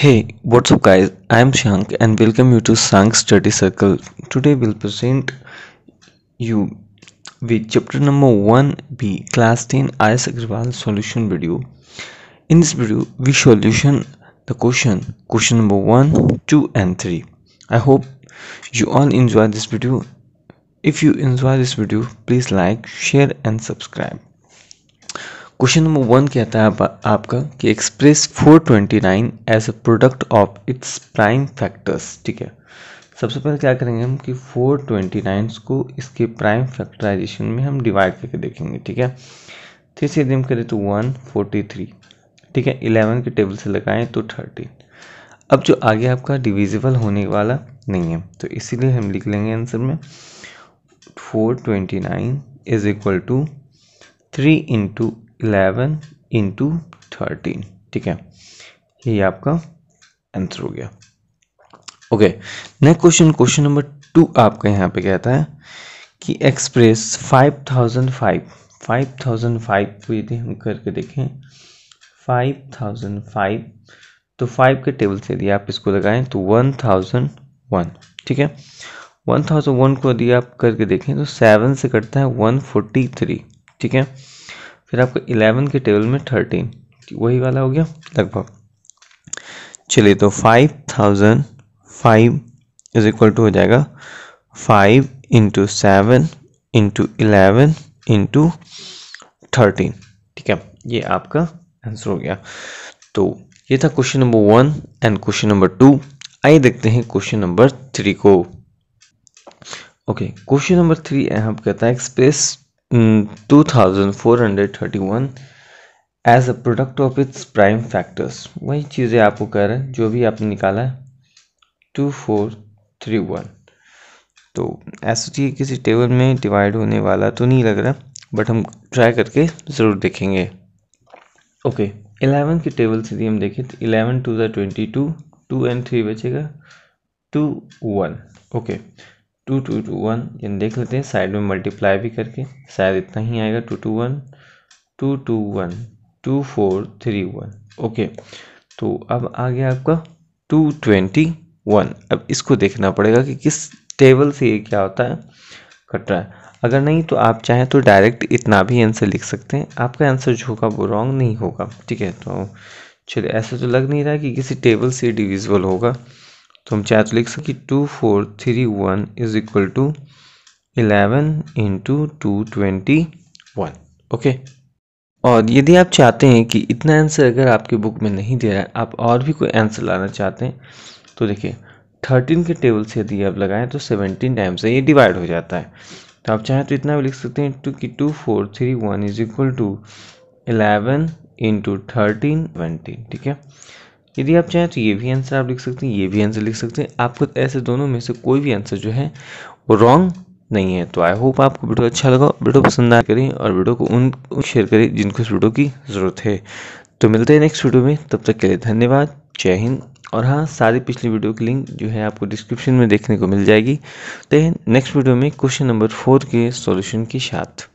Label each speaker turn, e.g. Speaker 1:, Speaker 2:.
Speaker 1: Hey, what's up guys? I am Shank and welcome you to Shank Study Circle. Today we'll present you with chapter number 1b class 10 IS Agrawal solution video. In this video, we solution the question question number 1, 2 and 3. I hope you all enjoy this video. If you enjoy this video, please like, share and subscribe. Question number one कहता है आपका कि express 429 as a product of its prime factors ठीक है सबसे पहले क्या करेंगे हम कि 429 को इसके प्राइम फैक्टराइजेशन में हम डिवाइड करके देखेंगे ठीक है थ्री से यदि हम करें तो 143 ठीक है 11 के टेबल से लगाएं तो 13 अब जो आगे आपका डिविजिबल होने वाला नहीं है तो इसीलिए हम लिख लेंगे आंसर में four is equal to three into eleven into thirteen ठीक है ये आपका आंसर हो गया okay next question question number two आपका यहाँ पे कहता है कि express five thousand five five thousand five को यदि हम करके देखें फाइव थाउजेंड फाइव तो फाइव के टेबल से यदि आप इसको लगाएं तो वन थाउजेंड वन ठीक है वन थाउजेंड वन को यदि आप करके देखें तो सेवन से कटता है वन फोर्टी थ्री ठीक है फिर आपको इलेवन के टेबल में थर्टीन वही वाला हो गया लगभग चलिए तो five thousand five is equal to हो जाएगा five into seven into eleven into thirteen ठीक है ये आपका आंसर हो गया तो ये था question number one and question number two आइए देखते हैं क्वेश्चन नंबर थ्री को ओके क्वेश्चन नंबर थ्री हम कहता है express 2431 as a product of its prime factors वही चीज़ें आपको कह रहे हैं जो भी आपने निकाला है टू फोर थ्री वन तो ऐसा चीज़ तो किसी टेबल में डिवाइड होने वाला तो नहीं लग रहा बट हम ट्राई करके ज़रूर देखेंगे ओके इलेवन के टेबल से हम देखें तो इलेवन टू ज़ा twenty two two and three बचेगा two one okay two two two one यानी देख लेते हैं साइड में मल्टीप्लाई भी करके शायद इतना ही आएगा two two one two two one two four three one okay तो अब आ गया आपका टू ट्वेंटी वन अब इसको देखना पड़ेगा कि किस टेबल से ये क्या होता है कट रहा है अगर नहीं तो आप चाहें तो डायरेक्ट इतना भी आंसर लिख सकते हैं आपका आंसर जो होगा वो रॉन्ग नहीं होगा ठीक है तो चलिए ऐसा तो लग नहीं रहा कि किसी टेबल से डिविजिबल होगा तो हम चाहे तो लिख सकें two four three one is equal to eleven into two twenty one okay और यदि आप चाहते हैं कि इतना आंसर अगर आपके बुक में नहीं दे रहा है आप और भी कोई आंसर लाना चाहते हैं तो देखिए थर्टीन के टेबल से यदि आप लगाएं तो सेवनटीन टाइम्स है ये डिवाइड हो जाता है तो आप चाहें तो इतना भी लिख सकते हैं टू कि two four three one is equal to eleven into thirteen twenty ठीक है यदि आप चाहें तो ये भी आंसर आप लिख सकते हैं ये भी आंसर लिख सकते हैं आपको ऐसे दोनों में से कोई भी आंसर जो है वो रॉन्ग नहीं है तो आई होप आपको वीडियो अच्छा लगा वीडियो पसंद आए करें और वीडियो को उन, उन शेयर करें जिनको इस वीडियो की ज़रूरत है तो मिलते हैं नेक्स्ट वीडियो में तब तक के लिए धन्यवाद जय हिंद और हाँ सारी पिछली वीडियो की लिंक जो है आपको डिस्क्रिप्शन में देखने को मिल जाएगी तो नेक्स्ट वीडियो में क्वेश्चन नंबर फोर के सॉल्यूशन के साथ